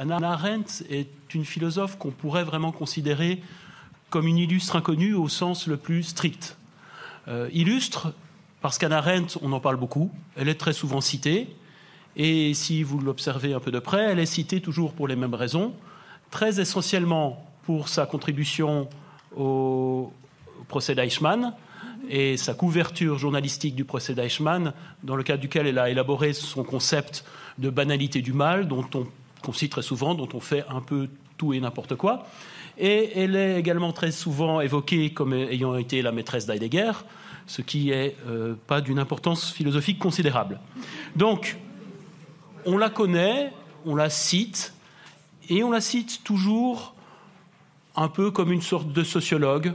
Anna Arendt est une philosophe qu'on pourrait vraiment considérer comme une illustre inconnue au sens le plus strict. Euh, illustre parce qu'Anna Arendt, on en parle beaucoup, elle est très souvent citée, et si vous l'observez un peu de près, elle est citée toujours pour les mêmes raisons, très essentiellement pour sa contribution au procès d'Eichmann et sa couverture journalistique du procès d'Eichmann, dans le cadre duquel elle a élaboré son concept de banalité du mal, dont on qu'on cite très souvent, dont on fait un peu tout et n'importe quoi. Et elle est également très souvent évoquée comme ayant été la maîtresse d'Heidegger, ce qui n'est euh, pas d'une importance philosophique considérable. Donc, on la connaît, on la cite, et on la cite toujours un peu comme une sorte de sociologue,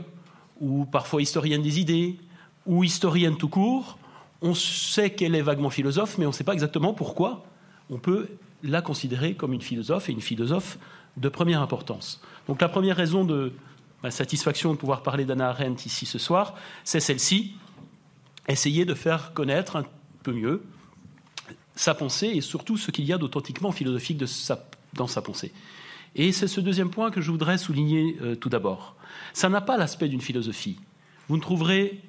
ou parfois historienne des idées, ou historienne tout court. On sait qu'elle est vaguement philosophe, mais on ne sait pas exactement pourquoi. On peut la considérer comme une philosophe et une philosophe de première importance. Donc la première raison de ma satisfaction de pouvoir parler d'Anna Arendt ici ce soir, c'est celle-ci, essayer de faire connaître un peu mieux sa pensée et surtout ce qu'il y a d'authentiquement philosophique de dans sa pensée. Et c'est ce deuxième point que je voudrais souligner euh, tout d'abord. Ça n'a pas l'aspect d'une philosophie. Vous ne trouverez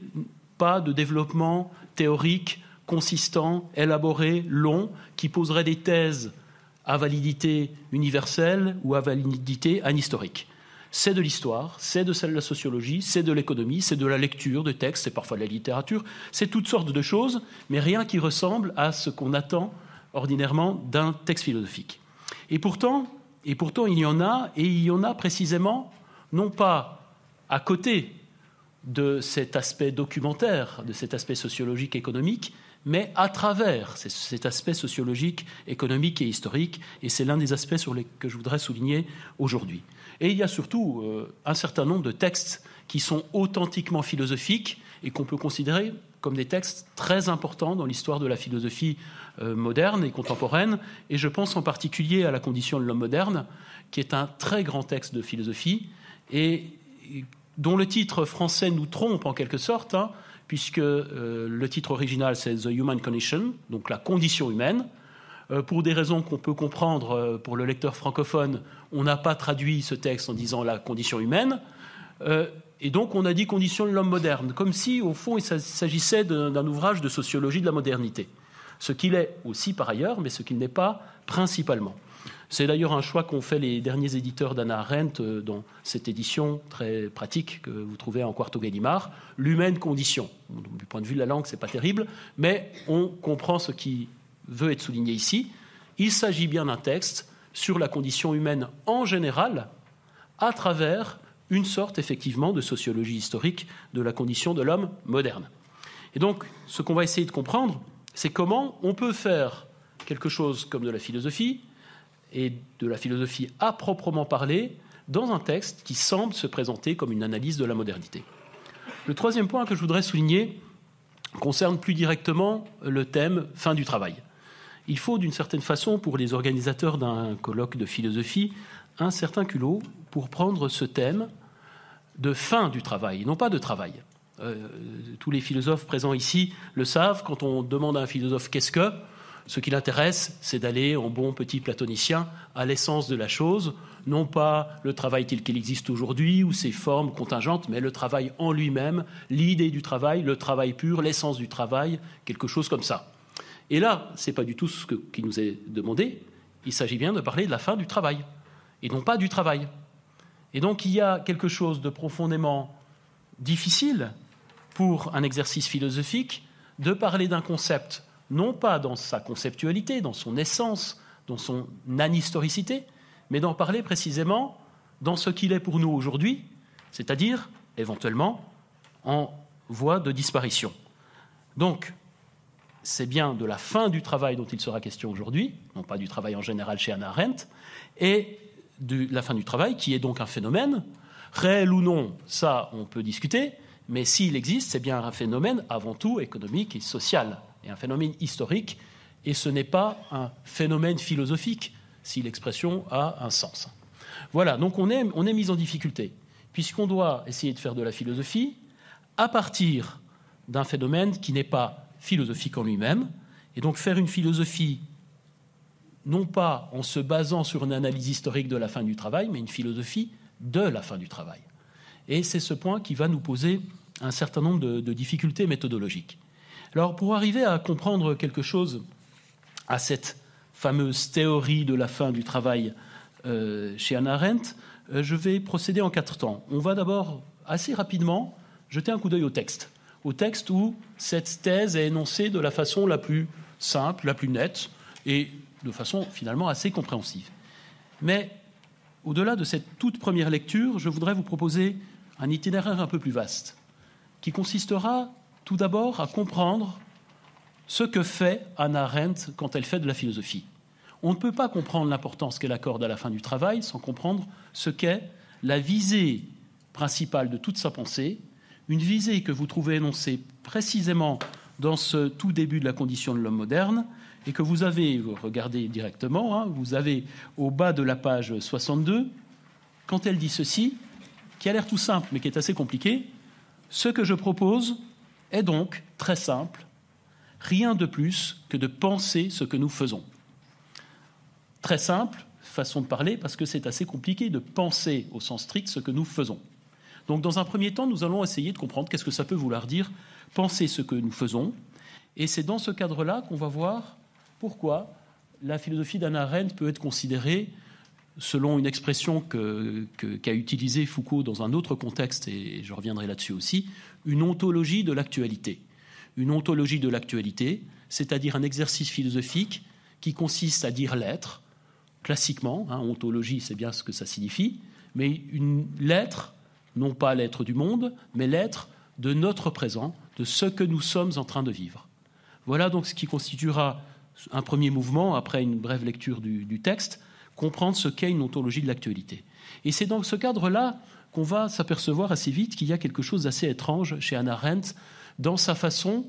pas de développement théorique consistant, élaboré, long, qui poserait des thèses à validité universelle ou à validité anhistorique. C'est de l'histoire, c'est de celle de la sociologie, c'est de l'économie, c'est de la lecture de textes, c'est parfois de la littérature, c'est toutes sortes de choses, mais rien qui ressemble à ce qu'on attend ordinairement d'un texte philosophique. Et pourtant, et pourtant, il y en a, et il y en a précisément, non pas à côté de cet aspect documentaire, de cet aspect sociologique économique, mais à travers cet aspect sociologique, économique et historique, et c'est l'un des aspects sur lesquels que je voudrais souligner aujourd'hui. Et il y a surtout euh, un certain nombre de textes qui sont authentiquement philosophiques et qu'on peut considérer comme des textes très importants dans l'histoire de la philosophie euh, moderne et contemporaine, et je pense en particulier à La condition de l'homme moderne, qui est un très grand texte de philosophie, et, dont le titre français nous trompe en quelque sorte, hein, puisque euh, le titre original c'est The Human Condition, donc la condition humaine. Euh, pour des raisons qu'on peut comprendre euh, pour le lecteur francophone, on n'a pas traduit ce texte en disant la condition humaine. et donc on a dit condition de l'homme moderne, comme si au fond il s'agissait d'un ouvrage de sociologie de la modernité ce qu'il est aussi par ailleurs, mais ce qu'il n'est pas principalement. C'est d'ailleurs un choix qu'ont fait les derniers éditeurs d'Anna Arendt euh, dans cette édition très pratique que vous trouvez en Quarto Gallimard, l'humaine condition. Du point de vue de la langue, ce n'est pas terrible, mais on comprend ce qui veut être souligné ici. Il s'agit bien d'un texte sur la condition humaine en général, à travers une sorte effectivement de sociologie historique de la condition de l'homme moderne. Et donc, ce qu'on va essayer de comprendre, c'est comment on peut faire quelque chose comme de la philosophie, et de la philosophie à proprement parler, dans un texte qui semble se présenter comme une analyse de la modernité. Le troisième point que je voudrais souligner concerne plus directement le thème fin du travail. Il faut d'une certaine façon, pour les organisateurs d'un colloque de philosophie, un certain culot pour prendre ce thème de fin du travail, non pas de travail. Euh, tous les philosophes présents ici le savent. Quand on demande à un philosophe qu'est-ce que, ce qui l'intéresse, c'est d'aller, en bon petit platonicien, à l'essence de la chose, non pas le travail tel qu'il existe aujourd'hui ou ses formes contingentes, mais le travail en lui-même, l'idée du travail, le travail pur, l'essence du travail, quelque chose comme ça. Et là, ce n'est pas du tout ce qui nous est demandé. Il s'agit bien de parler de la fin du travail, et non pas du travail. Et donc il y a quelque chose de profondément difficile pour un exercice philosophique de parler d'un concept, non pas dans sa conceptualité, dans son essence, dans son anhistoricité, mais d'en parler précisément dans ce qu'il est pour nous aujourd'hui, c'est-à-dire éventuellement en voie de disparition. Donc, c'est bien de la fin du travail dont il sera question aujourd'hui, non pas du travail en général chez Anna Arendt, et de la fin du travail qui est donc un phénomène, réel ou non, ça on peut discuter, mais s'il existe, c'est bien un phénomène avant tout économique et social, et un phénomène historique, et ce n'est pas un phénomène philosophique, si l'expression a un sens. Voilà, donc on est, on est mis en difficulté, puisqu'on doit essayer de faire de la philosophie à partir d'un phénomène qui n'est pas philosophique en lui-même, et donc faire une philosophie non pas en se basant sur une analyse historique de la fin du travail, mais une philosophie de la fin du travail. Et c'est ce point qui va nous poser un certain nombre de, difficultés méthodologiques. Alors pour arriver à comprendre quelque chose à cette fameuse théorie de la fin du travail euh, chez Anna Arendt, euh, je vais procéder en quatre temps. On va d'abord assez rapidement jeter un coup d'œil au texte, au texte où cette thèse est énoncée de la façon la plus simple, la plus nette et de façon finalement assez compréhensive. Mais au-delà de cette toute première lecture, je voudrais vous proposer un itinéraire un peu plus vaste, qui consistera tout d'abord à comprendre ce que fait Anna Arendt quand elle fait de la philosophie. On ne peut pas comprendre l'importance qu'elle accorde à la fin du travail sans comprendre ce qu'est la visée principale de toute sa pensée, une visée que vous trouvez énoncée précisément dans ce tout début de la condition de l'homme moderne, et que vous avez, vous regardez directement, hein, vous avez au bas de la page 62, quand elle dit ceci, qui a l'air tout simple, mais qui est assez compliqué, ce que je propose est donc très simple, rien de plus que de penser ce que nous faisons. Très simple, façon de parler, parce que c'est assez compliqué de penser au sens strict ce que nous faisons. Donc dans un premier temps, nous allons essayer de comprendre qu'est-ce que ça peut vouloir dire penser ce que nous faisons. Et c'est dans ce cadre-là qu'on va voir pourquoi la philosophie d'Anna Arendt peut être considérée selon une expression qu'a utilisée Foucault dans un autre contexte, et je reviendrai là-dessus aussi, une ontologie de l'actualité. Une ontologie de l'actualité, c'est-à-dire un exercice philosophique qui consiste à dire l'être, classiquement, hein, ontologie c'est bien ce que ça signifie, mais une l'être, non pas l'être du monde, mais l'être de notre présent, de ce que nous sommes en train de vivre. Voilà donc ce qui constituera un premier mouvement, après une brève lecture du texte, comprendre ce qu'est une ontologie de l'actualité. Et c'est dans ce cadre-là qu'on va s'apercevoir assez vite qu'il y a quelque chose d'assez étrange chez Hannah Arendt dans sa façon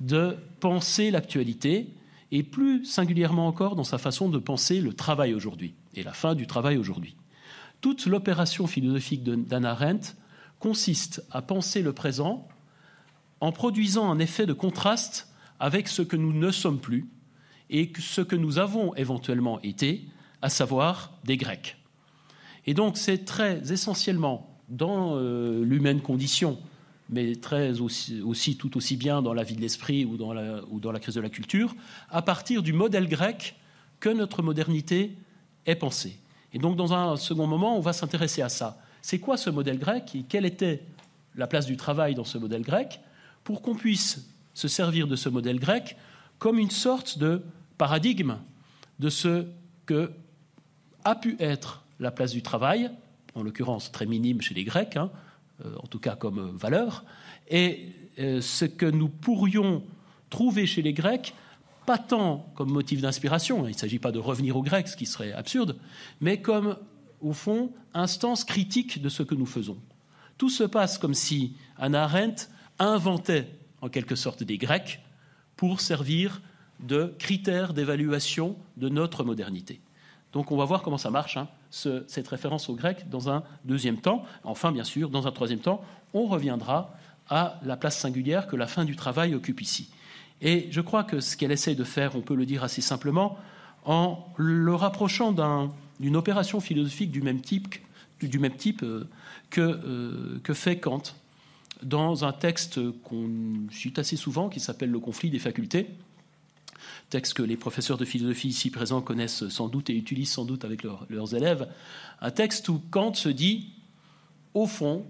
de penser l'actualité et plus singulièrement encore dans sa façon de penser le travail aujourd'hui et la fin du travail aujourd'hui. Toute l'opération philosophique d'Hannah Arendt consiste à penser le présent en produisant un effet de contraste avec ce que nous ne sommes plus et ce que nous avons éventuellement été à savoir des Grecs. Et donc c'est très essentiellement dans euh, l'humaine condition, mais très aussi, tout aussi bien dans la vie de l'esprit ou, dans la, ou dans la crise de la culture, à partir du modèle grec que notre modernité est pensée. Et donc dans un second moment, on va s'intéresser à ça. C'est quoi ce modèle grec et quelle était la place du travail dans ce modèle grec pour qu'on puisse se servir de ce modèle grec comme une sorte de paradigme de ce que a pu être la place du travail, en l'occurrence très minime chez les Grecs, hein, euh, en tout cas comme euh, valeur, et euh, ce que nous pourrions trouver chez les Grecs, pas tant comme motif d'inspiration, hein, il ne s'agit pas de revenir aux Grecs, ce qui serait absurde, mais comme, au fond, instance critique de ce que nous faisons. Tout se passe comme si Anna Arendt inventait, en quelque sorte, des Grecs pour servir de critères d'évaluation de notre modernité. Donc on va voir comment ça marche, hein, cette référence au grec, dans un deuxième temps. Enfin, bien sûr, dans un troisième temps, on reviendra à la place singulière que la fin du travail occupe ici. Et je crois que ce qu'elle essaie de faire, on peut le dire assez simplement, en le rapprochant d'une opération philosophique du même type, euh, euh, que fait Kant dans un texte qu'on cite assez souvent qui s'appelle Le conflit des facultés, texte que les professeurs de philosophie ici présents connaissent sans doute et utilisent sans doute avec leurs élèves, un texte où Kant se dit, au fond,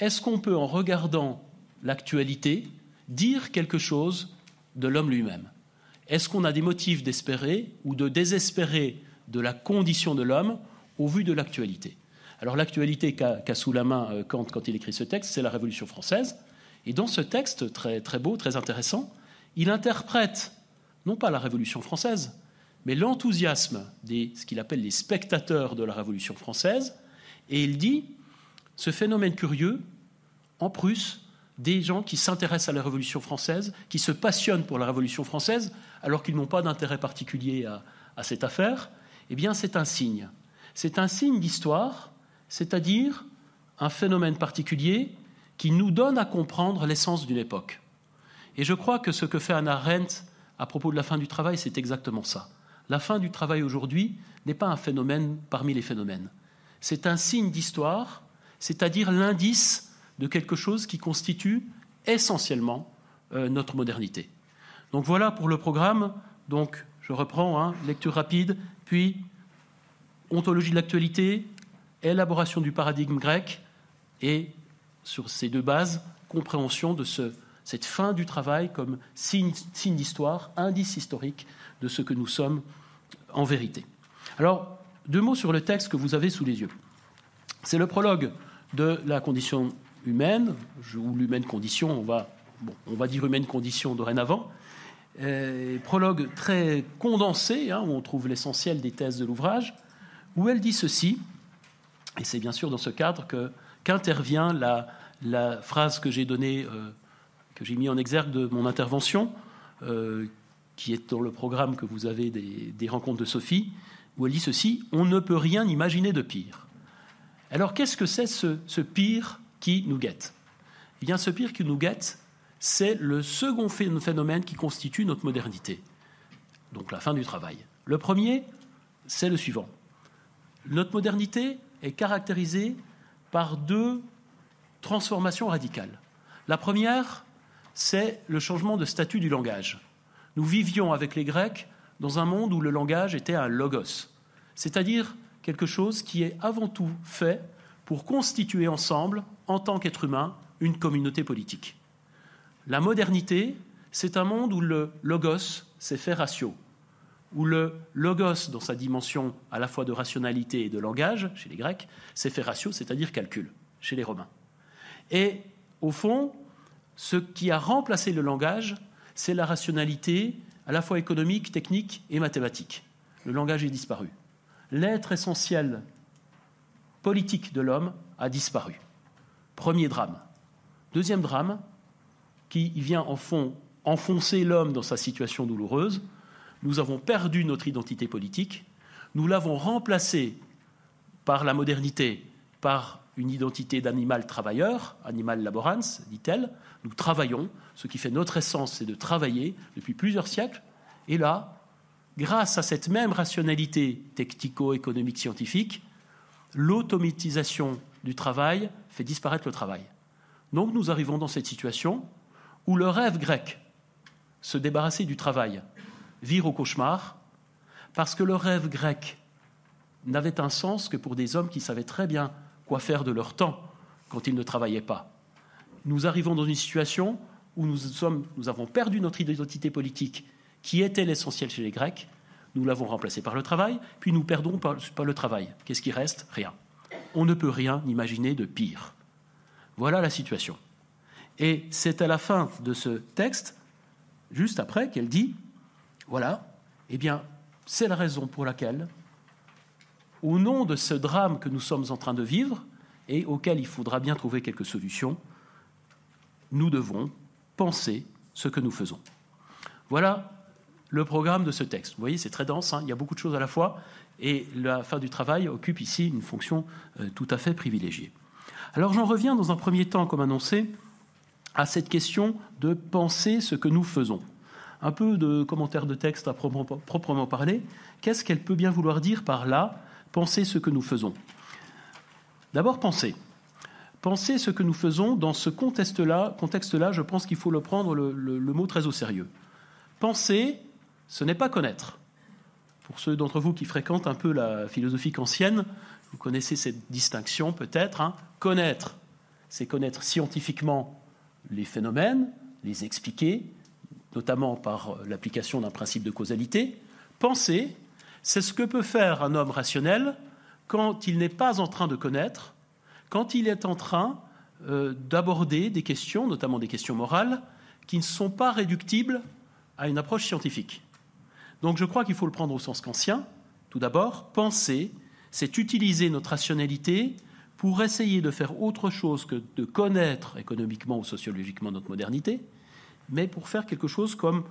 est-ce qu'on peut, en regardant l'actualité, dire quelque chose de l'homme lui-même Est-ce qu'on a des motifs d'espérer ou de désespérer de la condition de l'homme au vu de l'actualité Alors l'actualité qu'a sous la main euh, Kant quand il écrit ce texte, c'est la Révolution française. Et dans ce texte très, très beau, très intéressant, il interprète non pas la Révolution française, mais l'enthousiasme des ce qu'il appelle les spectateurs de la Révolution française, et il dit ce phénomène curieux en Prusse des gens qui s'intéressent à la Révolution française, qui se passionnent pour la Révolution française, alors qu'ils n'ont pas d'intérêt particulier à, à, cette affaire, eh bien c'est un signe. C'est un signe d'histoire, c'est-à-dire un phénomène particulier qui nous donne à comprendre l'essence d'une époque. Et je crois que ce que fait Anna Arendt à propos de la fin du travail, c'est exactement ça. La fin du travail aujourd'hui n'est pas un phénomène parmi les phénomènes. C'est un signe d'histoire, c'est-à-dire l'indice de quelque chose qui constitue essentiellement euh, notre modernité. Donc voilà pour le programme. Donc je reprends, hein, lecture rapide, puis ontologie de l'actualité, élaboration du paradigme grec et sur ces deux bases, compréhension de ce cette fin du travail comme signe, d'histoire, indice historique de ce que nous sommes en vérité. Alors, deux mots sur le texte que vous avez sous les yeux. C'est le prologue de la condition humaine, ou l'humaine condition, on va, on va dire humaine condition dorénavant. Euh, prologue très condensé, hein, où on trouve l'essentiel des thèses de l'ouvrage, où elle dit ceci, et c'est bien sûr dans ce cadre que, qu'intervient la, phrase que j'ai donnée euh, que j'ai mis en exergue de mon intervention, euh, qui est dans le programme que vous avez des, rencontres de Sophie, où elle dit ceci, on ne peut rien imaginer de pire. Alors qu'est-ce que c'est ce, pire qui nous guette Eh bien ce pire qui nous guette, c'est le second phénomène qui constitue notre modernité, donc la fin du travail. Le premier, c'est le suivant. Notre modernité est caractérisée par deux transformations radicales. La première, c'est le changement de statut du langage. Nous vivions avec les Grecs dans un monde où le langage était un logos, c'est-à-dire quelque chose qui est avant tout fait pour constituer ensemble, en tant qu'être humain, une communauté politique. La modernité, c'est un monde où le logos, s'est fait ratio, où le logos, dans sa dimension à la fois de rationalité et de langage, chez les Grecs, s'est fait ratio, c'est-à-dire calcul, chez les Romains. Et au fond, ce qui a remplacé le langage, c'est la rationalité à la fois économique, technique et mathématique. Le langage est disparu. L'être essentiel politique de l'homme a disparu. Premier drame. Deuxième drame, qui vient en fond enfoncer l'homme dans sa situation douloureuse, nous avons perdu notre identité politique, nous l'avons remplacée par la modernité, par une identité d'animal travailleur, animal laborans, dit-elle. Nous travaillons, ce qui fait notre essence, c'est de travailler depuis plusieurs siècles. Et là, grâce à cette même rationalité technico-économique scientifique, l'automatisation du travail fait disparaître le travail. Donc nous arrivons dans cette situation où le rêve grec, se débarrasser du travail, vire au cauchemar, parce que le rêve grec n'avait un sens que pour des hommes qui savaient très bien quoi faire de leur temps quand ils ne travaillaient pas. Nous arrivons dans une situation où nous, avons perdu notre identité politique, qui était l'essentiel chez les Grecs. Nous l'avons remplacée par le travail, puis nous perdons pas par le travail. Qu'est-ce qui reste Rien. On ne peut rien imaginer de pire. Voilà la situation. Et c'est à la fin de ce texte, juste après, qu'elle dit, voilà, eh bien, c'est la raison pour laquelle au nom de ce drame que nous sommes en train de vivre et auquel il faudra bien trouver quelques solutions, nous devons penser ce que nous faisons. Voilà le programme de ce texte. Vous voyez, c'est très dense, hein. il y a beaucoup de choses à la fois, et la fin du travail occupe ici une fonction euh, tout à fait privilégiée. Alors j'en reviens dans un premier temps, comme annoncé, à cette question de penser ce que nous faisons. Un peu de commentaire de texte à proprement parler. Qu'est-ce qu'elle peut bien vouloir dire par là Penser ce que nous faisons. D'abord, penser. Penser ce que nous faisons dans ce contexte-là, contexte-là je pense qu'il faut le prendre le, mot très au sérieux. Penser, ce n'est pas connaître. Pour ceux d'entre vous qui fréquentent un peu la philosophie ancienne, vous connaissez cette distinction peut-être. Hein. Connaître, c'est connaître scientifiquement les phénomènes, les expliquer, notamment par l'application d'un principe de causalité. Penser, c'est ce que peut faire un homme rationnel quand il n'est pas en train de connaître, quand il est en train euh, d'aborder des questions, notamment des questions morales, qui ne sont pas réductibles à une approche scientifique. Donc je crois qu'il faut le prendre au sens qu'ancien. Tout d'abord, penser, c'est utiliser notre rationalité pour essayer de faire autre chose que de connaître économiquement ou sociologiquement notre modernité, mais pour faire quelque chose comme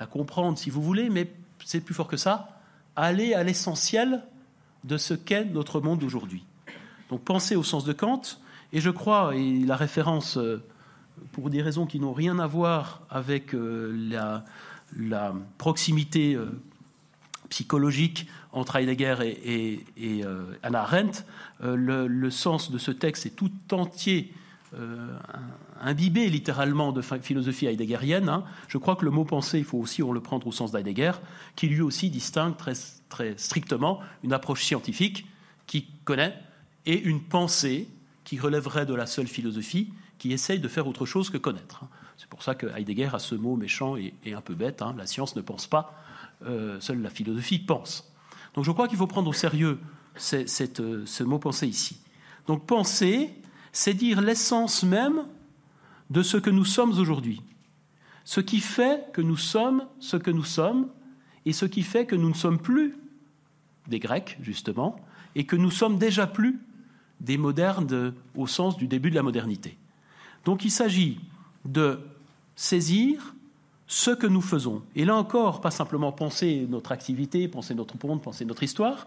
la comprendre si vous voulez, mais c'est plus fort que ça, aller à l'essentiel de ce qu'est notre monde aujourd'hui. Donc penser au sens de Kant, et je crois, et la référence, euh, pour des raisons qui n'ont rien à voir avec euh, la, proximité euh, psychologique entre Heidegger et, et, Anna Arendt, le, sens de ce texte est tout entier euh, imbibé littéralement de philosophie heideggerienne, hein. je crois que le mot pensée, il faut aussi on le prendre au sens d'Heidegger, qui lui aussi distingue très, très strictement une approche scientifique qui connaît et une pensée qui relèverait de la seule philosophie, qui essaye de faire autre chose que connaître. Hein. C'est pour ça que Heidegger a ce mot méchant et, un peu bête, hein. la science ne pense pas, euh, seule la philosophie pense. Donc je crois qu'il faut prendre au sérieux euh, ce mot pensée ici. Donc penser, c'est dire l'essence même de ce que nous sommes aujourd'hui. Ce qui fait que nous sommes ce que nous sommes et ce qui fait que nous ne sommes plus des Grecs, justement, et que nous sommes déjà plus des modernes au sens du début de la modernité. Donc il s'agit de saisir ce que nous faisons. Et là encore, pas simplement penser notre activité, penser notre monde, penser notre histoire,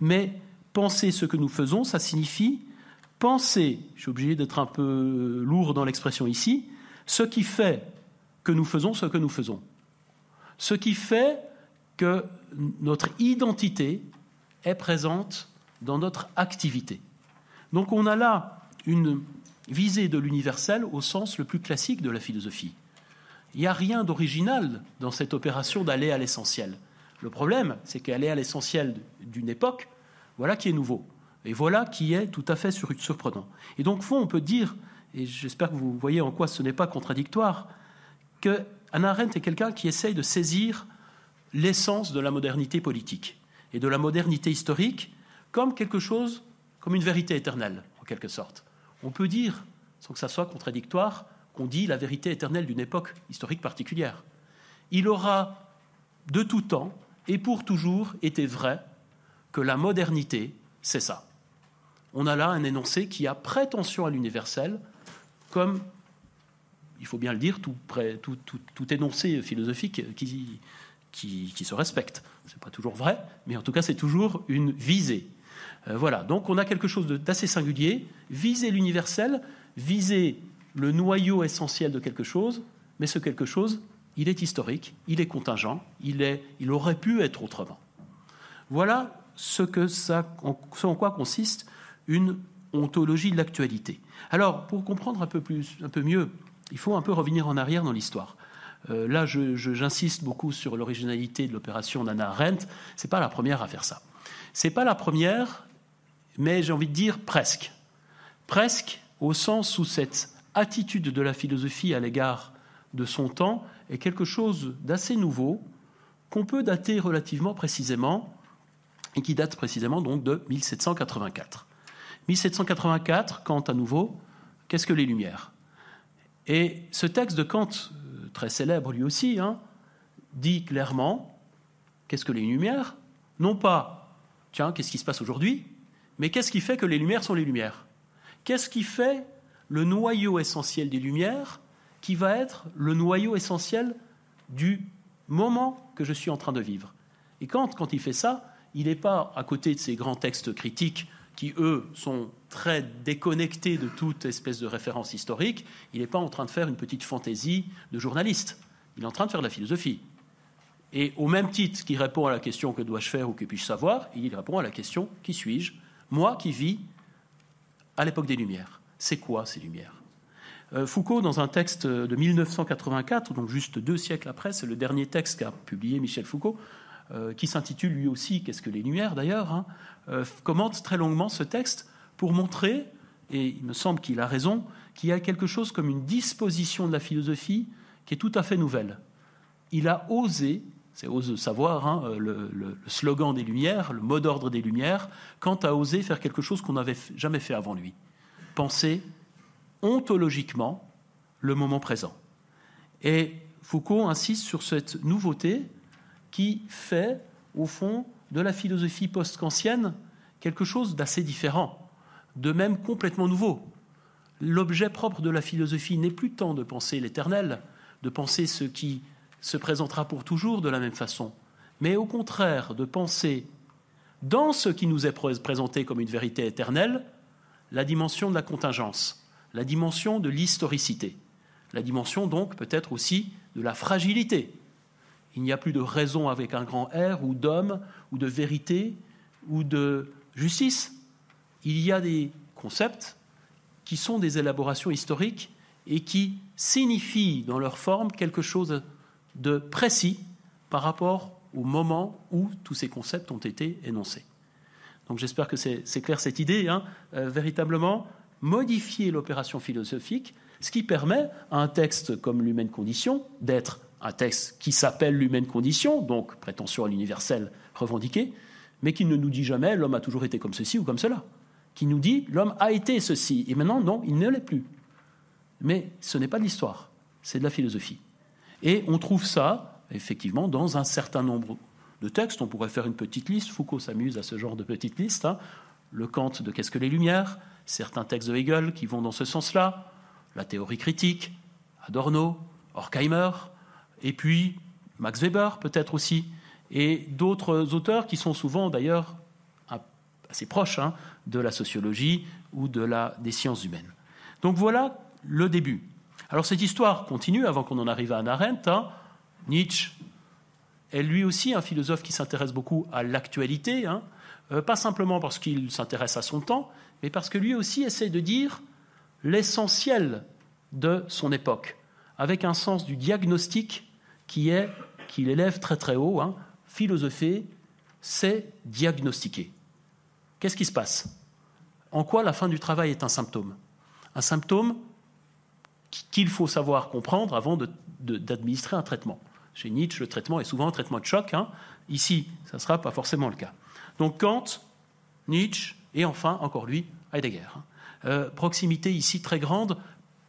mais penser ce que nous faisons, ça signifie penser, je suis obligé d'être un peu euh, lourd dans l'expression ici, ce qui fait que nous faisons ce que nous faisons. Ce qui fait que notre identité est présente dans notre activité. Donc on a là une visée de l'universel au sens le plus classique de la philosophie. Il n'y a rien d'original dans cette opération d'aller à l'essentiel. Le problème, c'est qu'aller à l'essentiel d'une époque, voilà qui est nouveau. Et voilà qui est tout à fait surprenant. Et donc, fond, on peut dire, et j'espère que vous voyez en quoi ce n'est pas contradictoire, que Arendt est quelqu'un qui essaye de saisir l'essence de la modernité politique et de la modernité historique comme quelque chose, comme une vérité éternelle, en quelque sorte. On peut dire, sans que ça soit contradictoire, qu'on dit la vérité éternelle d'une époque historique particulière. Il aura, de tout temps et pour toujours, été vrai que la modernité, c'est ça on a là un énoncé qui a prétention à l'universel, comme, il faut bien le dire, tout, énoncé philosophique qui, se respecte. Ce n'est pas toujours vrai, mais en tout cas, c'est toujours une visée. Euh, voilà, donc on a quelque chose d'assez singulier. Viser l'universel, viser le noyau essentiel de quelque chose, mais ce quelque chose, il est historique, il est contingent, il, est, il aurait pu être autrement. Voilà ce, que ça, ce en quoi consiste une ontologie de l'actualité. Alors, pour comprendre un peu, plus, un peu mieux, il faut un peu revenir en arrière dans l'histoire. Euh, là, j'insiste beaucoup sur l'originalité de l'opération d'Anna Arendt. n'est pas la première à faire ça. C'est pas la première, mais j'ai envie de dire presque. Presque au sens où cette attitude de la philosophie à l'égard de son temps est quelque chose d'assez nouveau qu'on peut dater relativement précisément et qui date précisément donc de 1784. 1784, Kant à nouveau, Qu'est-ce que les Lumières Et ce texte de Kant, euh, très célèbre lui aussi, hein, dit clairement Qu'est-ce que les Lumières Non pas, tiens, qu'est-ce qui se passe aujourd'hui Mais qu'est-ce qui fait que les Lumières sont les Lumières Qu'est-ce qui fait le noyau essentiel des Lumières qui va être le noyau essentiel du moment que je suis en train de vivre Et Kant, quand il fait ça, il n'est pas à côté de ces grands textes critiques qui, eux, sont très déconnectés de toute espèce de référence historique, il n'est pas en train de faire une petite fantaisie de journaliste. Il est en train de faire de la philosophie. Et au même titre qu'il répond à la question que dois-je faire ou que puis-je savoir, il répond à la question qui suis-je Moi qui vis à l'époque des Lumières. C'est quoi ces Lumières euh, Foucault, dans un texte de 1984, donc juste deux siècles après, c'est le dernier texte qu'a publié Michel Foucault, euh, qui s'intitule lui aussi Qu'est-ce que les Lumières d'ailleurs hein euh, commente très longuement ce texte pour montrer, et il me semble qu'il a raison, qu'il y a quelque chose comme une disposition de la philosophie qui est tout à fait nouvelle. Il a osé, c'est oser savoir, hein, euh, le, le, slogan des Lumières, le mot d'ordre des Lumières, quant à oser faire quelque chose qu'on n'avait jamais fait avant lui. Penser ontologiquement le moment présent. Et Foucault insiste sur cette nouveauté qui fait, au fond, de la philosophie post-kantienne quelque chose d'assez différent, de même complètement nouveau. L'objet propre de la philosophie n'est plus tant de penser l'éternel, de penser ce qui se présentera pour toujours de la même façon, mais au contraire de penser dans ce qui nous est présenté comme une vérité éternelle, la dimension de la contingence, la dimension de l'historicité, la dimension donc peut-être aussi de la fragilité il n'y a plus de raison avec un grand R, ou d'homme, ou de vérité, ou de justice. Il y a des concepts qui sont des élaborations historiques et qui signifient dans leur forme quelque chose de précis par rapport au moment où tous ces concepts ont été énoncés. Donc j'espère que c'est clair cette idée, hein. euh, véritablement modifier l'opération philosophique, ce qui permet à un texte comme l'Humaine Condition d'être un texte qui s'appelle L'humaine condition, donc prétention à l'universel revendiqué, mais qui ne nous dit jamais l'homme a toujours été comme ceci ou comme cela. Qui nous dit l'homme a été ceci, et maintenant, non, il ne l'est plus. Mais ce n'est pas de l'histoire, c'est de la philosophie. Et on trouve ça, effectivement, dans un certain nombre de textes. On pourrait faire une petite liste. Foucault s'amuse à ce genre de petite liste. Hein. Le Kant de Qu'est-ce que les Lumières Certains textes de Hegel qui vont dans ce sens-là. La théorie critique, Adorno, Horkheimer, et puis Max Weber peut-être aussi, et d'autres auteurs qui sont souvent d'ailleurs assez proches hein, de la sociologie ou de la, des sciences humaines. Donc voilà le début. Alors cette histoire continue avant qu'on en arrive à Anna Arendt. Hein. Nietzsche est lui aussi un philosophe qui s'intéresse beaucoup à l'actualité, hein. euh, pas simplement parce qu'il s'intéresse à son temps, mais parce que lui aussi essaie de dire l'essentiel de son époque, avec un sens du diagnostic qui est, qu'il élève très très haut, hein. philosopher, c'est diagnostiquer. Qu'est-ce qui se passe En quoi la fin du travail est un symptôme Un symptôme qu'il faut savoir comprendre avant d'administrer un traitement. Chez Nietzsche, le traitement est souvent un traitement de choc. Hein. Ici, ça ne sera pas forcément le cas. Donc Kant, Nietzsche et enfin, encore lui, Heidegger. Hein. Euh, proximité ici très grande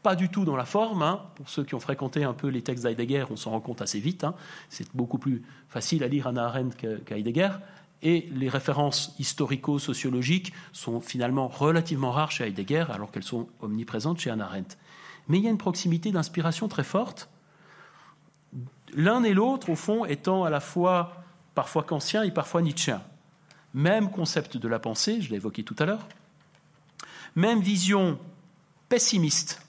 pas du tout dans la forme. Hein. Pour ceux qui ont fréquenté un peu les textes d'Heidegger, on s'en rend compte assez vite. Hein. C'est beaucoup plus facile à lire Anna Arendt qu'Heidegger. Et les références historico-sociologiques sont finalement relativement rares chez Heidegger, alors qu'elles sont omniprésentes chez Anna Arendt. Mais il y a une proximité d'inspiration très forte, l'un et l'autre, au fond, étant à la fois parfois kantien et parfois nietzschéen. Même concept de la pensée, je l'ai évoqué tout à l'heure, même vision pessimiste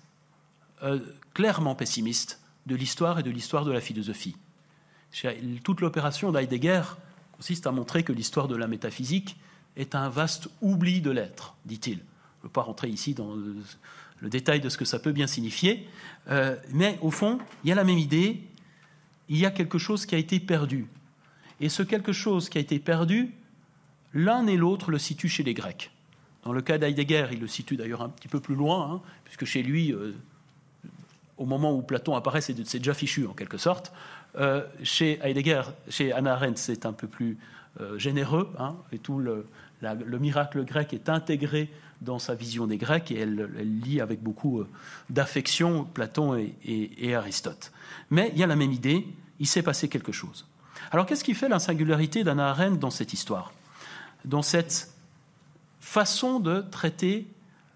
euh, clairement pessimiste de l'histoire et de l'histoire de la philosophie. Toute l'opération d'Heidegger consiste à montrer que l'histoire de la métaphysique est un vaste oubli de l'être, dit-il. Je ne veux pas rentrer ici dans le, détail de ce que ça peut bien signifier, euh, mais au fond, il y a la même idée, il y a quelque chose qui a été perdu. Et ce quelque chose qui a été perdu, l'un et l'autre le situent chez les Grecs. Dans le cas d'Heidegger, il le situe d'ailleurs un petit peu plus loin, hein, puisque chez lui, euh, au moment où Platon apparaît, c'est déjà fichu en quelque sorte. Euh, chez Heidegger, chez Anna Arendt, c'est un peu plus euh, généreux, hein, et tout le, miracle grec est intégré dans sa vision des Grecs, et elle, lit avec beaucoup euh, d'affection Platon et, Aristote. Mais il y a la même idée, il s'est passé quelque chose. Alors qu'est-ce qui fait la singularité d'Anna Arendt dans cette histoire Dans cette façon de traiter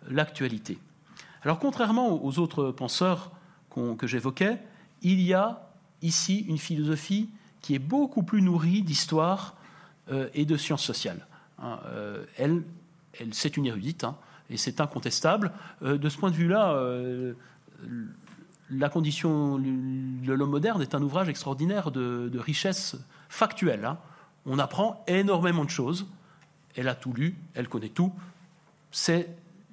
l'actualité alors contrairement aux autres penseurs que j'évoquais, il y a ici une philosophie qui est beaucoup plus nourrie d'histoire euh, et de sciences sociales. Hein, euh, elle, c'est une érudite, hein, et c'est incontestable. Euh, de ce point de vue-là, La condition de l'homme moderne est un ouvrage extraordinaire de, richesse factuelle. Hein. On apprend énormément de choses. Elle a tout lu, elle connaît tout. C'est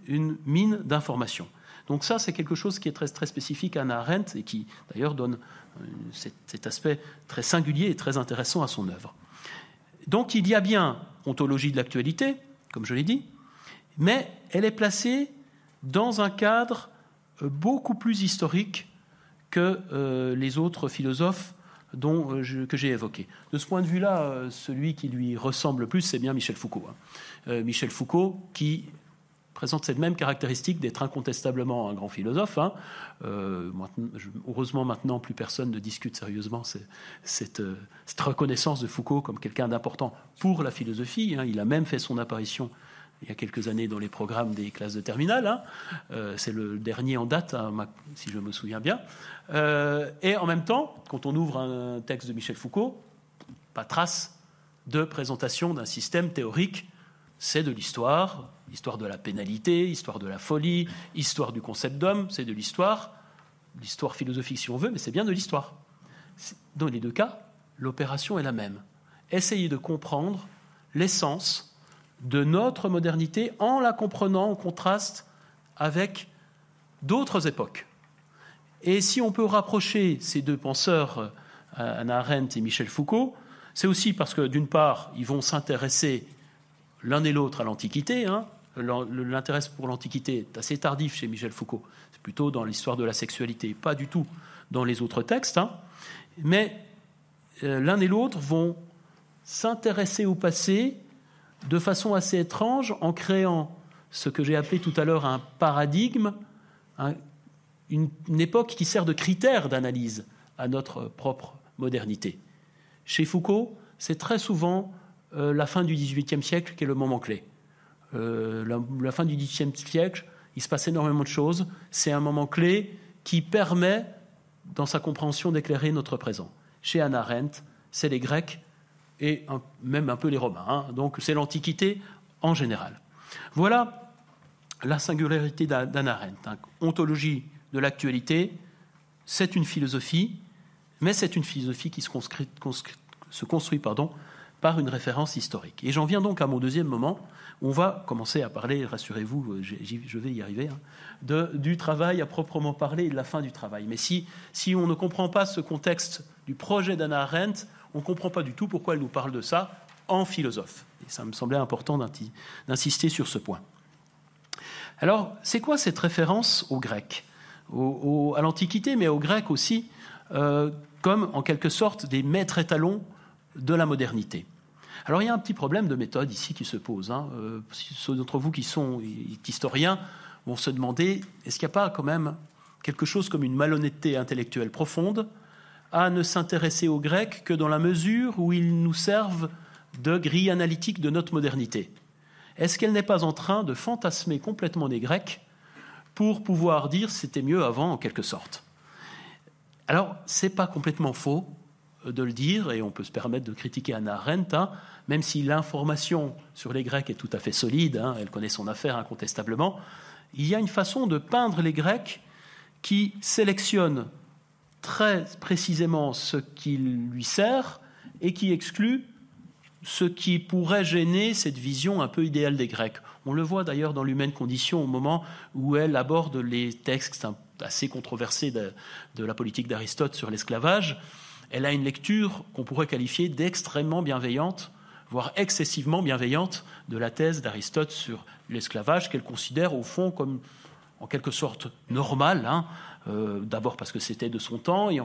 une mine d'informations. Donc ça, c'est quelque chose qui est très, très spécifique à Anna Arendt et qui d'ailleurs donne euh, cet, aspect très singulier et très intéressant à son œuvre. Donc il y a bien ontologie de l'actualité, comme je l'ai dit, mais elle est placée dans un cadre euh, beaucoup plus historique que euh, les autres philosophes dont, que j'ai évoqués. De ce point de vue-là, celui qui lui ressemble le plus, c'est bien Michel Foucault. Hein. Michel Foucault qui présente cette même caractéristique d'être incontestablement un grand philosophe. Hein. Euh, heureusement, maintenant, plus personne ne discute sérieusement cette, euh, cette, reconnaissance de Foucault comme quelqu'un d'important pour la philosophie. Hein. Il a même fait son apparition il y a quelques années dans les programmes des classes de terminale. Hein. Euh, c'est le dernier en date, si je me souviens bien. et en même temps, quand on ouvre un texte de Michel Foucault, pas trace de présentation d'un système théorique c'est de l'histoire, l'histoire de la pénalité, histoire de la folie, histoire du concept d'homme, c'est de l'histoire, l'histoire philosophique si on veut, mais c'est bien de l'histoire. Dans les deux cas, l'opération est la même. Essayez de comprendre l'essence de notre modernité en la comprenant en contraste avec d'autres époques. Et si on peut rapprocher ces deux penseurs, euh, Anna Arendt et Michel Foucault, c'est aussi parce que d'une part, ils vont s'intéresser l'un et l'autre à l'Antiquité. Hein. L'intérêt pour l'Antiquité est assez tardif chez Michel Foucault. C'est plutôt dans l'histoire de la sexualité, pas du tout dans les autres textes. Hein. Mais euh, l'un et l'autre vont s'intéresser au passé de façon assez étrange en créant ce que j'ai appelé tout à l'heure un paradigme, une époque qui sert de critère d'analyse à notre propre modernité. Chez Foucault, c'est très souvent euh, la fin du XVIIIe siècle, qui est le moment clé. Euh, la, fin du XVIIIe siècle, il se passe énormément de choses. C'est un moment clé qui permet, dans sa compréhension, d'éclairer notre présent. Chez Hannah Arendt, c'est les Grecs et même un peu les Romains. Hein. Donc c'est l'Antiquité en général. Voilà la singularité d'Anna Arendt. Hein. Ontologie de l'actualité, c'est une philosophie, mais c'est une philosophie qui se, construit, se construit pardon, par une référence historique. Et j'en viens donc à mon deuxième moment. On va commencer à parler, rassurez-vous, euh, je vais y arriver, hein, du travail à proprement parler et de la fin du travail. Mais si, si on ne comprend pas ce contexte du projet d'Anna Arendt, on ne comprend pas du tout pourquoi elle nous parle de ça en philosophe. Et ça me semblait important d'insister sur ce point. Alors, c'est quoi cette référence aux Grecs À l'Antiquité, mais aux Grecs aussi, euh, comme en quelque sorte des maîtres étalons de la modernité. Alors il y a un petit problème de méthode ici qui se pose. Hein. Euh, ceux d'entre vous qui sont historiens vont se demander, est-ce qu'il n'y a pas quand même quelque chose comme une malhonnêteté intellectuelle profonde à ne s'intéresser aux Grecs que dans la mesure où ils nous servent de grille analytique de notre modernité Est-ce qu'elle n'est pas en train de fantasmer complètement les Grecs pour pouvoir dire c'était mieux avant en quelque sorte alors, c'est pas complètement faux, de le dire, et on peut se permettre de critiquer Anna Arendt, hein, même si l'information sur les Grecs est tout à fait solide, hein, elle connaît son affaire incontestablement, il y a une façon de peindre les Grecs qui sélectionne très précisément ce qui lui sert et qui exclut ce qui pourrait gêner cette vision un peu idéale des Grecs. On le voit d'ailleurs dans l'humaine condition au moment où elle aborde les textes assez controversés de la politique d'Aristote sur l'esclavage elle a une lecture qu'on pourrait qualifier d'extrêmement bienveillante, voire excessivement bienveillante, de la thèse d'Aristote sur l'esclavage, qu'elle considère au fond comme en quelque sorte normale, hein, euh, d'abord parce que c'était de son temps, et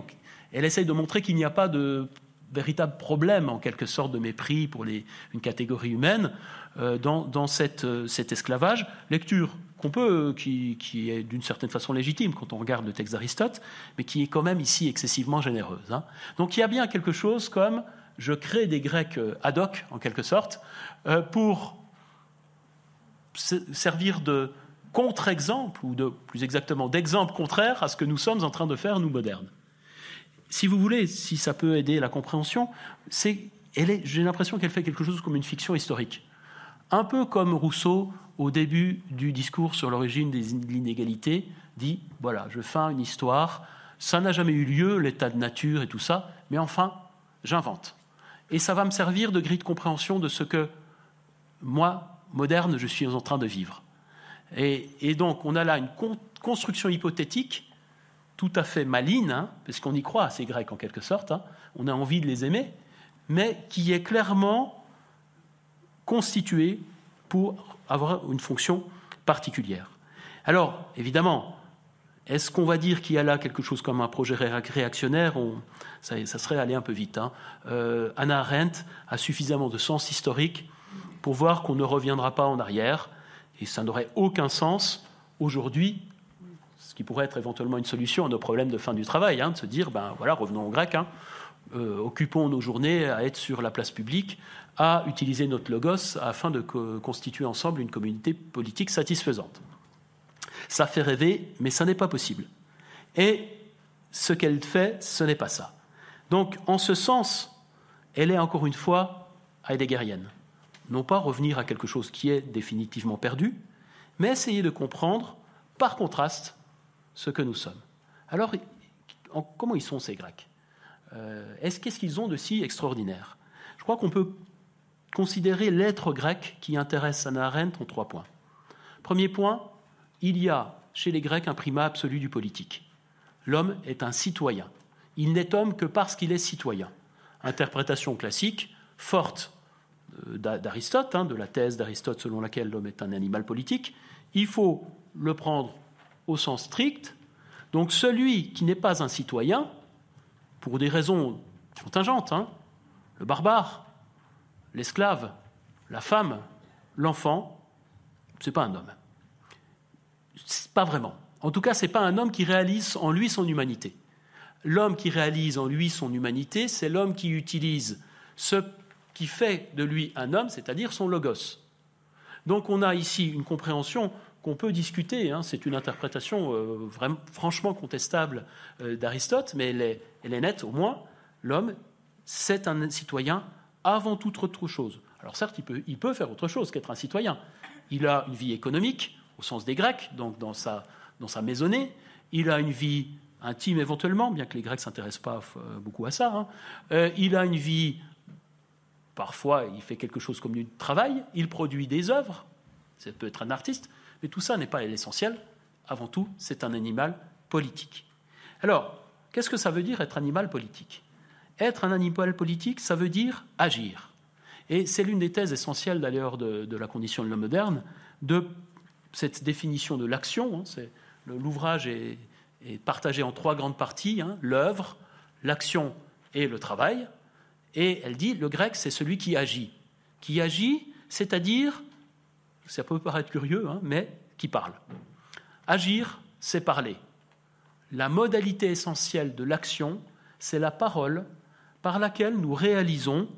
elle essaye de montrer qu'il n'y a pas de véritable problème, en quelque sorte, de mépris pour une catégorie humaine euh, dans, euh, cet esclavage. Lecture qu'on peut, euh, qui, est d'une certaine façon légitime quand on regarde le texte d'Aristote, mais qui est quand même ici excessivement généreuse. Hein. Donc il y a bien quelque chose comme je crée des Grecs euh, ad hoc, en quelque sorte, euh, pour servir de contre-exemple, ou de, plus exactement d'exemple contraire à ce que nous sommes en train de faire, nous modernes. Si vous voulez, si ça peut aider la compréhension, c'est, elle j'ai l'impression qu'elle fait quelque chose comme une fiction historique. Un peu comme Rousseau, au début du discours sur l'origine des inégalités dit, voilà, je fais une histoire, ça n'a jamais eu lieu, l'état de nature et tout ça, mais enfin, j'invente. Et ça va me servir de grille de compréhension de ce que moi, moderne, je suis en train de vivre. Et, donc, on a là une construction hypothétique tout à fait maligne, hein, parce qu'on y croit, ces Grecs en quelque sorte, hein. on a envie de les aimer, mais qui est clairement constitué pour avoir une fonction particulière. Alors, évidemment, est-ce qu'on va dire qu'il y a là quelque chose comme un projet réactionnaire ça, serait aller un peu vite. Hein. Euh, Anna Arendt a suffisamment de sens historique pour voir qu'on ne reviendra pas en arrière, et ça n'aurait aucun sens aujourd'hui, ce qui pourrait être éventuellement une solution à nos problèmes de fin du travail, hein, de se dire, ben voilà, revenons au grec. Hein. Euh, occupons nos journées à être sur la place publique, à utiliser notre logos afin de constituer ensemble une communauté politique satisfaisante. Ça fait rêver, mais ça n'est pas possible. Et ce qu'elle fait, ce n'est pas ça. Donc, en ce sens, elle est encore une fois heideggerienne. Non pas revenir à quelque chose qui est définitivement perdu, mais essayer de comprendre, par contraste, ce que nous sommes. Alors, comment ils sont ces Grecs euh, est qu'est-ce qu'ils ont de si extraordinaire Je crois qu'on peut considérer l'être grec qui intéresse Anna Arendt en trois points. Premier point, il y a chez les Grecs un primat absolu du politique. L'homme est un citoyen. Il n'est homme que parce qu'il est citoyen. Interprétation classique, forte euh, d'Aristote, hein, de la thèse d'Aristote selon laquelle l'homme est un animal politique, il faut le prendre au sens strict. Donc celui qui n'est pas un citoyen, pour des raisons contingentes, hein. le barbare, l'esclave, la femme, l'enfant, c'est pas un homme. Pas vraiment. En tout cas, c'est pas un homme qui réalise en lui son humanité. L'homme qui réalise en lui son humanité, c'est l'homme qui utilise ce qui fait de lui un homme, c'est-à-dire son logos. Donc on a ici une compréhension qu'on peut discuter, hein. c'est une interprétation euh, vraiment, franchement contestable euh, d'Aristote, mais elle est elle est nette au moins, l'homme, c'est un citoyen avant toute autre chose. Alors certes, il peut, il peut faire autre chose qu'être un citoyen. Il a une vie économique, au sens des Grecs, donc dans sa, dans sa maisonnée. Il a une vie intime éventuellement, bien que les Grecs ne s'intéressent pas euh, beaucoup à ça. Hein. Euh, il a une vie, parfois il fait quelque chose comme du travail, il produit des œuvres, ça peut être un artiste, mais tout ça n'est pas l'essentiel. Avant tout, c'est un animal politique. Alors, Qu'est-ce que ça veut dire être animal politique Être un animal politique, ça veut dire agir. Et c'est l'une des thèses essentielles d'ailleurs de, la condition de l'homme moderne, de cette définition de l'action. Hein, l'ouvrage est, partagé en trois grandes parties, hein, l'œuvre, l'action et le travail. Et elle dit, le grec, c'est celui qui agit. Qui agit, c'est-à-dire, ça peut paraître curieux, hein, mais qui parle. Agir, c'est parler. La modalité essentielle de l'action, c'est la parole par laquelle nous réalisons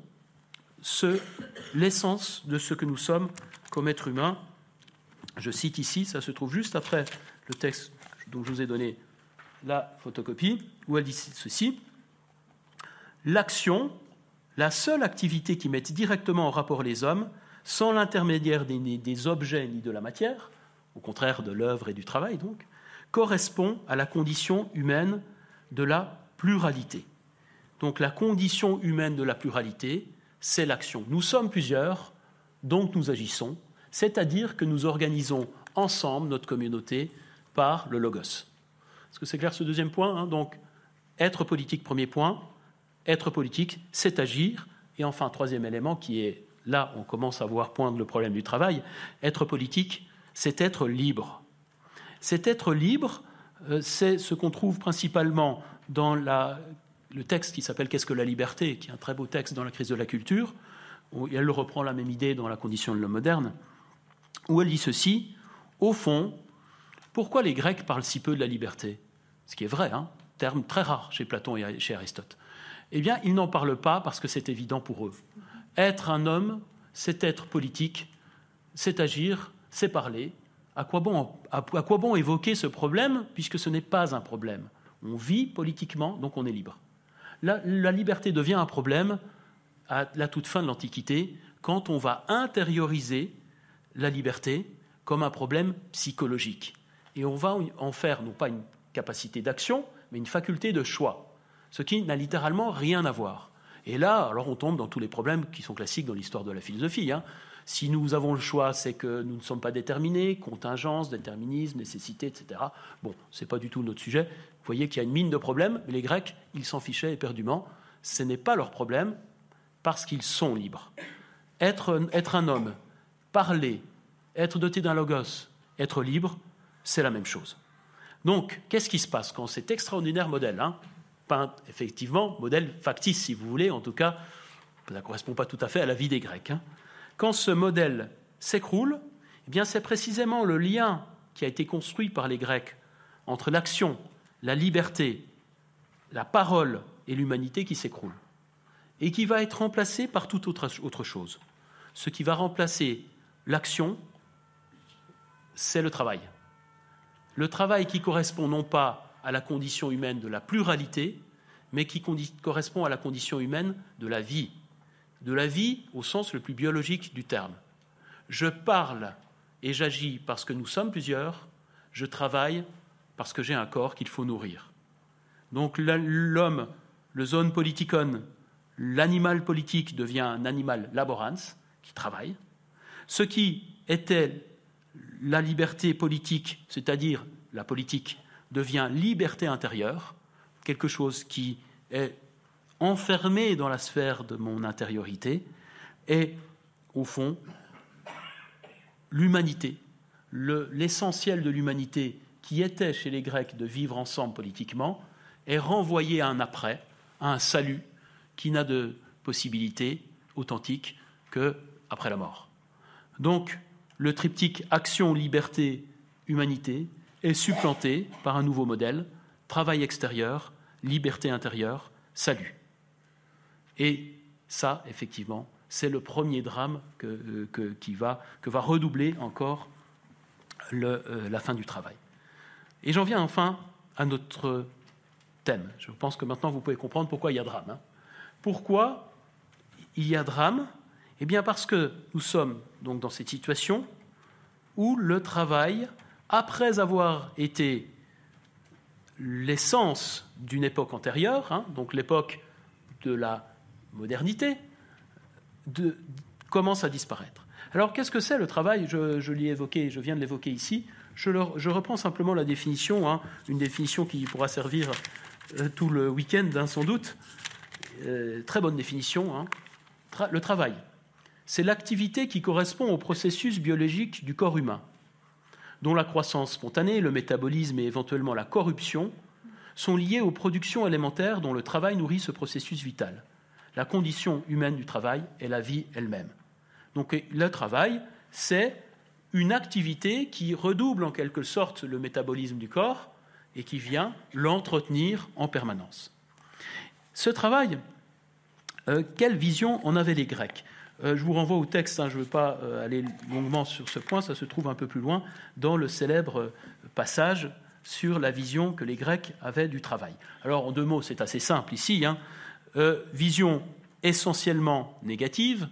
l'essence de ce que nous sommes comme être humain. Je cite ici, ça se trouve juste après le texte dont je vous ai donné la photocopie, où elle dit ceci. L'action, la seule activité qui met directement en rapport les hommes, sans l'intermédiaire des, des, objets ni de la matière, au contraire de l'œuvre et du travail donc, correspond à la condition humaine de la pluralité. Donc la condition humaine de la pluralité, c'est l'action. Nous sommes plusieurs, donc nous agissons, c'est-à-dire que nous organisons ensemble notre communauté par le logos. Est-ce que c'est clair ce deuxième point hein? Donc être politique, premier point. Être politique, c'est agir. Et enfin, troisième élément qui est là, on commence à voir poindre le problème du travail. Être politique, c'est être libre. Cet être libre, euh, c'est ce qu'on trouve principalement dans le texte qui s'appelle Qu'est-ce que la liberté qui est un très beau texte dans la crise de la culture, où elle reprend la même idée dans La condition de l'homme moderne, où elle dit ceci Au fond, pourquoi les Grecs parlent si peu de la liberté Ce qui est vrai, hein, terme très rare chez Platon et chez Aristote. Eh bien, ils n'en parlent pas parce que c'est évident pour eux. Être un homme, c'est être politique, c'est agir, c'est parler, à quoi, bon, évoquer ce problème puisque ce n'est pas un problème On vit politiquement, donc on est libre. La, liberté devient un problème à la toute fin de l'Antiquité quand on va intérioriser la liberté comme un problème psychologique. Et on va en faire non pas une capacité d'action, mais une faculté de choix, ce qui n'a littéralement rien à voir. Et là, alors on tombe dans tous les problèmes qui sont classiques dans l'histoire de la philosophie. Hein. Si nous avons le choix, c'est que nous ne sommes pas déterminés, contingence, déterminisme, nécessité, etc. Bon, ce n'est pas du tout notre sujet. Vous voyez qu'il y a une mine de problèmes, mais les Grecs, ils s'en fichaient éperdument. Ce n'est pas leur problème, parce qu'ils sont libres. Être, un homme, parler, être doté d'un logos, être libre, c'est la même chose. Donc, qu'est-ce qui se passe quand cet extraordinaire modèle, hein, peint effectivement, modèle factice si vous voulez, en tout cas, ça ne correspond pas tout à fait à la vie des Grecs, hein quand ce modèle s'écroule, eh bien c'est précisément le lien qui a été construit par les Grecs entre l'action, la liberté, la parole et l'humanité qui s'écroule et qui va être remplacé par toute autre, autre chose. Ce qui va remplacer l'action, c'est le travail. Le travail qui correspond non pas à la condition humaine de la pluralité, mais qui correspond à la condition humaine de la vie, de la vie au sens le plus biologique du terme. Je parle et j'agis parce que nous sommes plusieurs, je travaille parce que j'ai un corps qu'il faut nourrir. Donc l'homme, le zone politicon, l'animal politique devient un animal laborans qui travaille. Ce qui était la liberté politique, c'est-à-dire la politique, devient liberté intérieure, quelque chose qui est enfermé dans la sphère de mon intériorité est, au fond, l'humanité, l'essentiel de l'humanité qui était chez les Grecs de vivre ensemble politiquement, est renvoyé à un après, à un salut qui n'a de possibilité authentique que après la mort. Donc, le triptyque action, liberté, humanité est supplanté par un nouveau modèle, travail extérieur, liberté intérieure, salut. Et ça, effectivement, c'est le premier drame que, euh, qui va, que va redoubler encore euh, la fin du travail. Et j'en viens enfin à notre thème. Je pense que maintenant vous pouvez comprendre pourquoi il y a drame. Hein. Pourquoi il y a drame Eh bien parce que nous sommes donc dans cette situation où le travail, après avoir été l'essence d'une époque antérieure, hein, donc l'époque de la modernité, commence à disparaître. Alors qu'est-ce que c'est le travail Je, l'ai je viens de l'évoquer ici. Je, reprends simplement la définition, hein, une définition qui pourra servir euh, tout le week-end hein, sans doute. Euh, très bonne définition. Hein. le travail, c'est l'activité qui correspond au processus biologique du corps humain, dont la croissance spontanée, le métabolisme et éventuellement la corruption sont liés aux productions élémentaires dont le travail nourrit ce processus vital la condition humaine du travail est la vie elle-même. Donc le travail, c'est une activité qui redouble en quelque sorte le métabolisme du corps et qui vient l'entretenir en permanence. Ce travail, euh, quelle vision en avaient les Grecs euh, Je vous renvoie au texte, hein, je ne veux pas euh, aller longuement sur ce point, ça se trouve un peu plus loin dans le célèbre passage sur la vision que les Grecs avaient du travail. Alors en deux mots, c'est assez simple ici. Hein. Euh, vision essentiellement négative.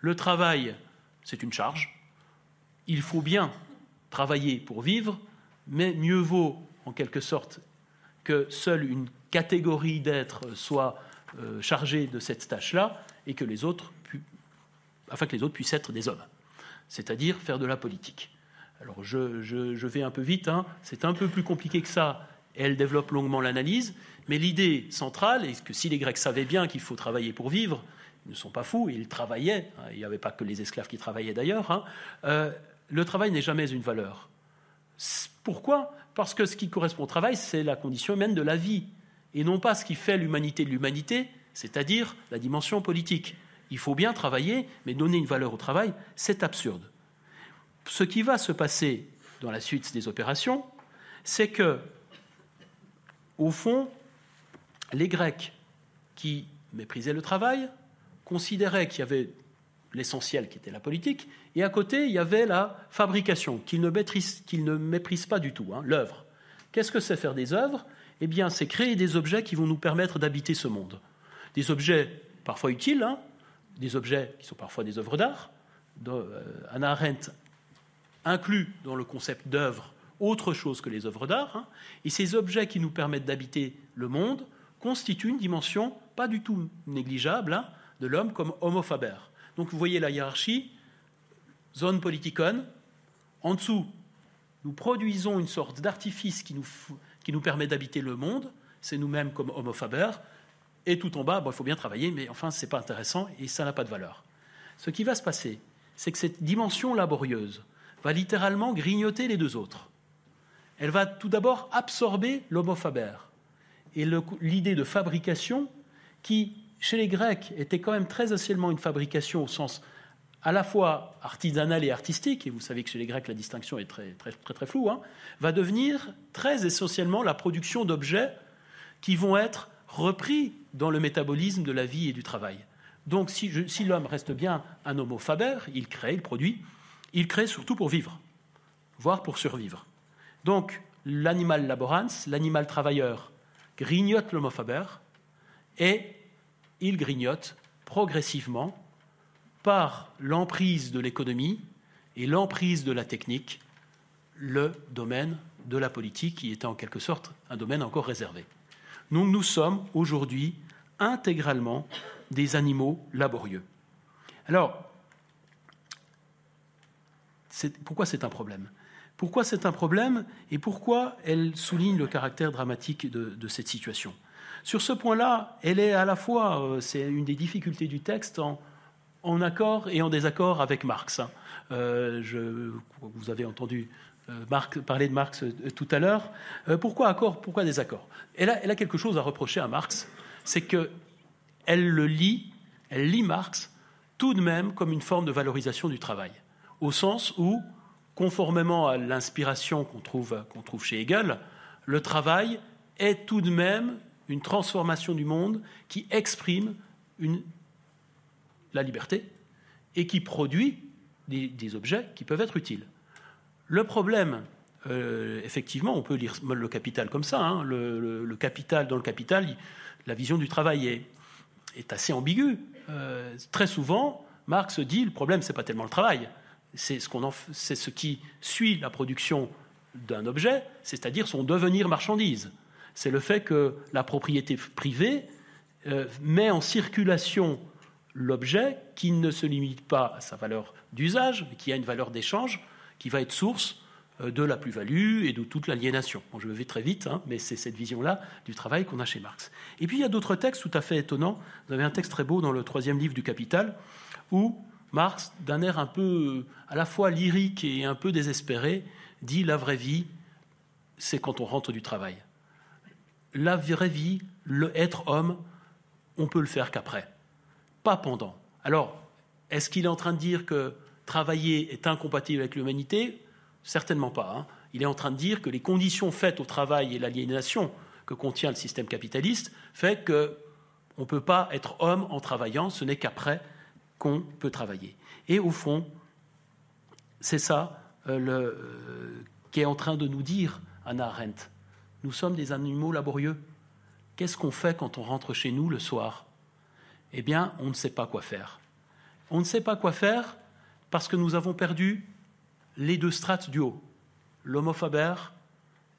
Le travail, c'est une charge. Il faut bien travailler pour vivre, mais mieux vaut, en quelque sorte, que seule une catégorie d'êtres soit euh, chargée de cette tâche-là et que les autres afin que les autres puissent être des hommes, c'est-à-dire faire de la politique. Alors je, vais un peu vite, hein. c'est un peu plus compliqué que ça elle développe longuement l'analyse, mais l'idée centrale est que si les Grecs savaient bien qu'il faut travailler pour vivre, ils ne sont pas fous, ils travaillaient, hein, il n'y avait pas que les esclaves qui travaillaient d'ailleurs, hein, euh, le travail n'est jamais une valeur. Pourquoi Parce que ce qui correspond au travail, c'est la condition humaine de la vie, et non pas ce qui fait l'humanité de l'humanité, c'est-à-dire la dimension politique. Il faut bien travailler, mais donner une valeur au travail, c'est absurde. Ce qui va se passer dans la suite des opérations, c'est que au fond, les Grecs qui méprisaient le travail considéraient qu'il y avait l'essentiel qui était la politique, et à côté, il y avait la fabrication, qu'ils ne, maîtrisent, méprisent pas du tout, hein, l'œuvre. Qu'est-ce que c'est faire des œuvres Eh bien, c'est créer des objets qui vont nous permettre d'habiter ce monde. Des objets parfois utiles, hein, des objets qui sont parfois des œuvres d'art. Euh, Anna Arendt inclut dans le concept d'œuvre autre chose que les œuvres d'art, hein, et ces objets qui nous permettent d'habiter le monde constituent une dimension pas du tout négligeable hein, de l'homme comme homo Donc vous voyez la hiérarchie, zone politicon, en dessous, nous produisons une sorte d'artifice qui nous, qui nous permet d'habiter le monde, c'est nous-mêmes comme homo et tout en bas, il faut bien travailler, mais enfin, ce n'est pas intéressant et ça n'a pas de valeur. Ce qui va se passer, c'est que cette dimension laborieuse va littéralement grignoter les deux autres. Elle va tout d'abord absorber l'homofabère et l'idée de fabrication qui, chez les Grecs, était quand même très essentiellement une fabrication au sens à la fois artisanal et artistique, et vous savez que chez les Grecs la distinction est très très très, très floue, hein, va devenir très essentiellement la production d'objets qui vont être repris dans le métabolisme de la vie et du travail. Donc si, si l'homme reste bien un homo faber, il crée, il produit, il crée surtout pour vivre, voire pour survivre. Donc, l'animal laborans, l'animal travailleur, grignote le et il grignote progressivement par l'emprise de l'économie et l'emprise de la technique le domaine de la politique qui était en quelque sorte un domaine encore réservé. Donc nous sommes aujourd'hui intégralement des animaux laborieux. Alors, pourquoi c'est un problème pourquoi c'est un problème et pourquoi elle souligne le caractère dramatique de, cette situation Sur ce point-là, elle est à la fois, euh, c'est une des difficultés du texte, en, accord et en désaccord avec Marx. Hein. Euh, vous avez entendu euh, Marx, parler de Marx tout à l'heure. pourquoi accord, pourquoi désaccord elle a, quelque chose à reprocher à Marx, c'est que elle le lit, elle lit Marx tout de même comme une forme de valorisation du travail, au sens où conformément à l'inspiration qu'on trouve, chez Hegel, le travail est tout de même une transformation du monde qui exprime une, la liberté et qui produit des, objets qui peuvent être utiles. Le problème, euh, effectivement, on peut lire le capital comme ça. Hein, le, capital, dans le capital, la vision du travail est, assez ambiguë. Euh, très souvent, Marx dit le problème, n'est pas tellement le travail, c'est ce, qui suit la production d'un objet, c'est-à-dire son devenir marchandise. C'est le fait que la propriété privée euh, met en circulation l'objet qui ne se limite pas à sa valeur d'usage, mais qui a une valeur d'échange qui va être source euh, de la plus-value et de toute l'aliénation. Bon, je vais très vite, hein, mais c'est cette vision-là du travail qu'on a chez Marx. Et puis il y a d'autres textes tout à fait étonnants. Vous avez un texte très beau dans le troisième livre du Capital où Marx, d'un air un peu à la fois lyrique et un peu désespéré, dit la vraie vie, c'est quand on rentre du travail. La vraie vie, le être homme, on peut le faire qu'après, pas pendant. Alors, est-ce qu'il est en train de dire que travailler est incompatible avec l'humanité Certainement pas. Hein. Il est en train de dire que les conditions faites au travail et l'aliénation que contient le système capitaliste fait que ne peut pas être homme en travaillant, ce n'est qu'après qu'on peut travailler. Et au fond, c'est ça euh, euh, qui est en train de nous dire Anna Arendt. Nous sommes des animaux laborieux. Qu'est-ce qu'on fait quand on rentre chez nous le soir Eh bien, on ne sait pas quoi faire. On ne sait pas quoi faire parce que nous avons perdu les deux strates du haut, l'homophaber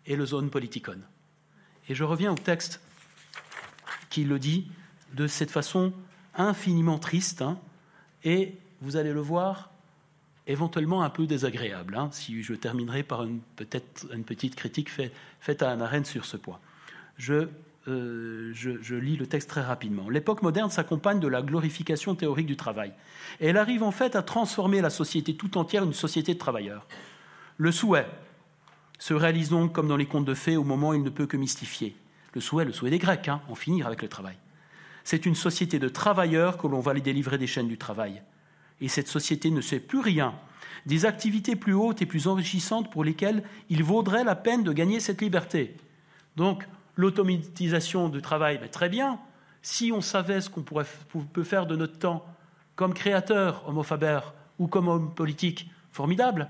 et le zone politicon. Et je reviens au texte qui le dit de cette façon infiniment triste. Hein, et vous allez le voir, éventuellement un peu désagréable. Hein, si je terminerai par peut-être une petite critique faite à un arène sur ce point. Euh, je, lis le texte très rapidement. L'époque moderne s'accompagne de la glorification théorique du travail. elle arrive en fait à transformer la société tout entière en une société de travailleurs. Le souhait se réalise donc comme dans les contes de fées au moment où il ne peut que mystifier. Le souhait, le souhait des Grecs, hein, en finir avec le travail. C'est une société de travailleurs que l'on va les délivrer des chaînes du travail. Et cette société ne sait plus rien des activités plus hautes et plus enrichissantes pour lesquelles il vaudrait la peine de gagner cette liberté. Donc l'automatisation du travail, ben, très bien. Si on savait ce qu'on peut faire de notre temps comme créateur, homme ou comme homme politique, formidable.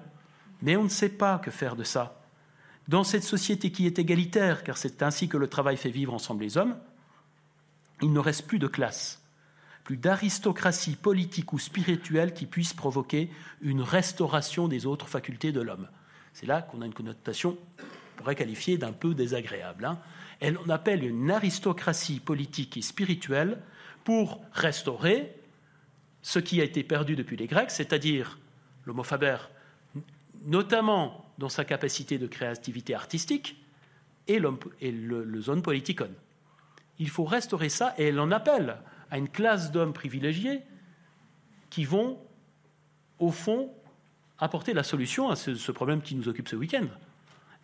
Mais on ne sait pas que faire de ça. Dans cette société qui est égalitaire, car c'est ainsi que le travail fait vivre ensemble les hommes, il ne reste plus de classe, plus d'aristocratie politique ou spirituelle qui puisse provoquer une restauration des autres facultés de l'homme. C'est là qu'on a une connotation qu'on pourrait qualifier d'un peu désagréable. Hein. Elle, on appelle une aristocratie politique et spirituelle pour restaurer ce qui a été perdu depuis les Grecs, c'est-à-dire l'homophabère, notamment dans sa capacité de créativité artistique, et, le, zone politikon. Il faut restaurer ça et elle en appelle à une classe d'hommes privilégiés qui vont, au fond, apporter la solution à ce, problème qui nous occupe ce week-end.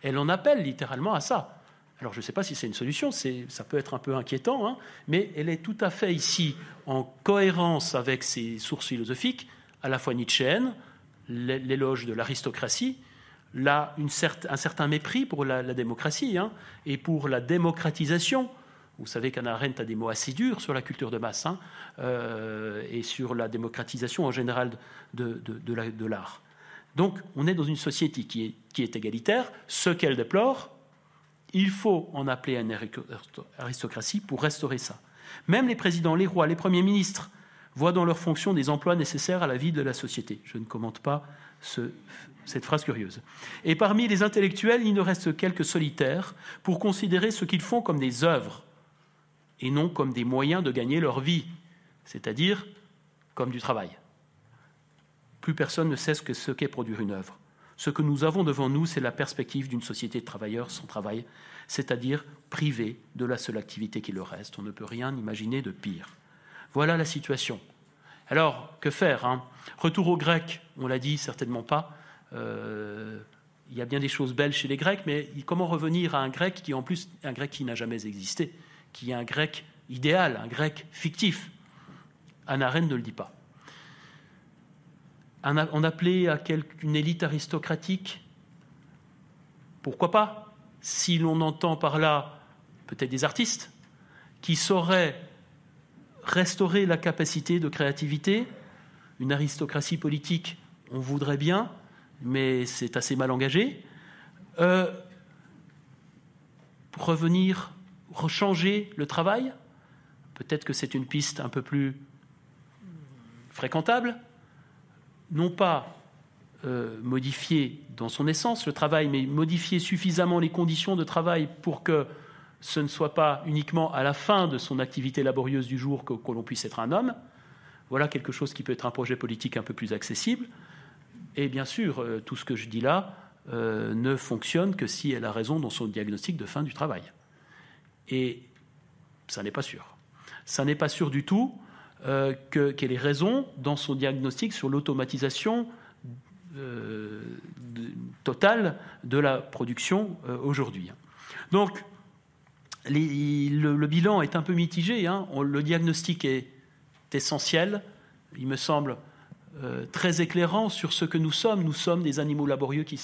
Elle en appelle littéralement à ça. Alors je ne sais pas si c'est une solution, ça peut être un peu inquiétant, hein, mais elle est tout à fait ici en cohérence avec ses sources philosophiques, à la fois Nietzsche, l'éloge de l'aristocratie, un certain mépris pour la, démocratie hein, et pour la démocratisation vous savez qu'Anna Arendt a des mots assez durs sur la culture de masse hein, euh, et sur la démocratisation en général de, l'art. Donc on est dans une société qui est, égalitaire, ce qu'elle déplore, il faut en appeler à une aristocratie pour restaurer ça. Même les présidents, les rois, les premiers ministres voient dans leur fonction des emplois nécessaires à la vie de la société. Je ne commente pas cette phrase curieuse. Et parmi les intellectuels, il ne reste quelques solitaires pour considérer ce qu'ils font comme des œuvres et non comme des moyens de gagner leur vie, c'est-à-dire comme du travail. Plus personne ne sait ce qu'est ce qu'est produire une œuvre. Ce que nous avons devant nous, c'est la perspective d'une société de travailleurs sans travail, c'est-à-dire privée de la seule activité qui leur reste. On ne peut rien imaginer de pire. Voilà la situation. Alors, que faire hein Retour aux Grecs, on l'a dit certainement pas. Euh, il y a bien des choses belles chez les Grecs, mais comment revenir à un Grec qui, en plus, un Grec qui n'a jamais existé qui est un grec idéal, un grec fictif. Anna Arendt ne le dit pas. On appelait à une élite aristocratique, pourquoi pas, si l'on entend par là peut-être des artistes qui sauraient restaurer la capacité de créativité. Une aristocratie politique, on voudrait bien, mais c'est assez mal engagé. Euh, pour revenir rechanger le travail. Peut-être que c'est une piste un peu plus fréquentable. Non pas euh, modifier dans son essence le travail, mais modifier suffisamment les conditions de travail pour que ce ne soit pas uniquement à la fin de son activité laborieuse du jour que, l'on puisse être un homme. Voilà quelque chose qui peut être un projet politique un peu plus accessible. Et bien sûr, euh, tout ce que je dis là euh, ne fonctionne que si elle a raison dans son diagnostic de fin du travail. Et ça n'est pas sûr. Ça n'est pas sûr du tout euh, que, qu'elle ait raison dans son diagnostic sur l'automatisation euh, totale de la production euh, aujourd'hui. Donc, le, bilan est un peu mitigé. Hein. le diagnostic est essentiel, il me semble très éclairant sur ce que nous sommes. Nous sommes des animaux laborieux qui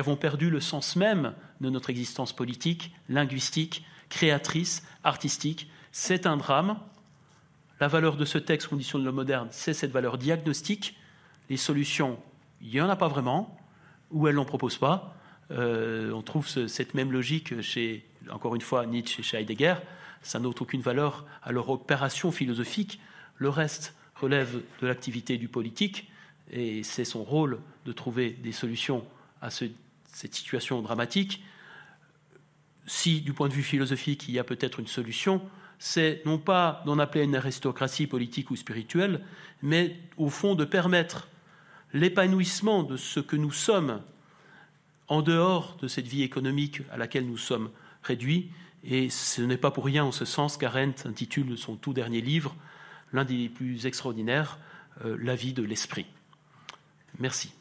avons perdu le sens même de notre existence politique, linguistique, créatrice, artistique. C'est un drame. La valeur de ce texte, Condition de l'homme moderne, c'est cette valeur diagnostique. Les solutions, il n'y en a pas vraiment, ou elles n'en proposent pas. Euh, on trouve cette même logique chez, encore une fois, Nietzsche et chez Heidegger. Ça n'ôte aucune valeur à leur opération philosophique. Le reste relève de l'activité du politique, et c'est son rôle de trouver des solutions à cette situation dramatique si du point de vue philosophique il y a peut-être une solution, c'est non pas d'en appeler une aristocratie politique ou spirituelle, mais au fond de permettre l'épanouissement de ce que nous sommes en dehors de cette vie économique à laquelle nous sommes réduits. Et ce n'est pas pour rien en ce sens qu'Arendt intitule son tout dernier livre, l'un des plus extraordinaires, euh, La vie de l'esprit. Merci.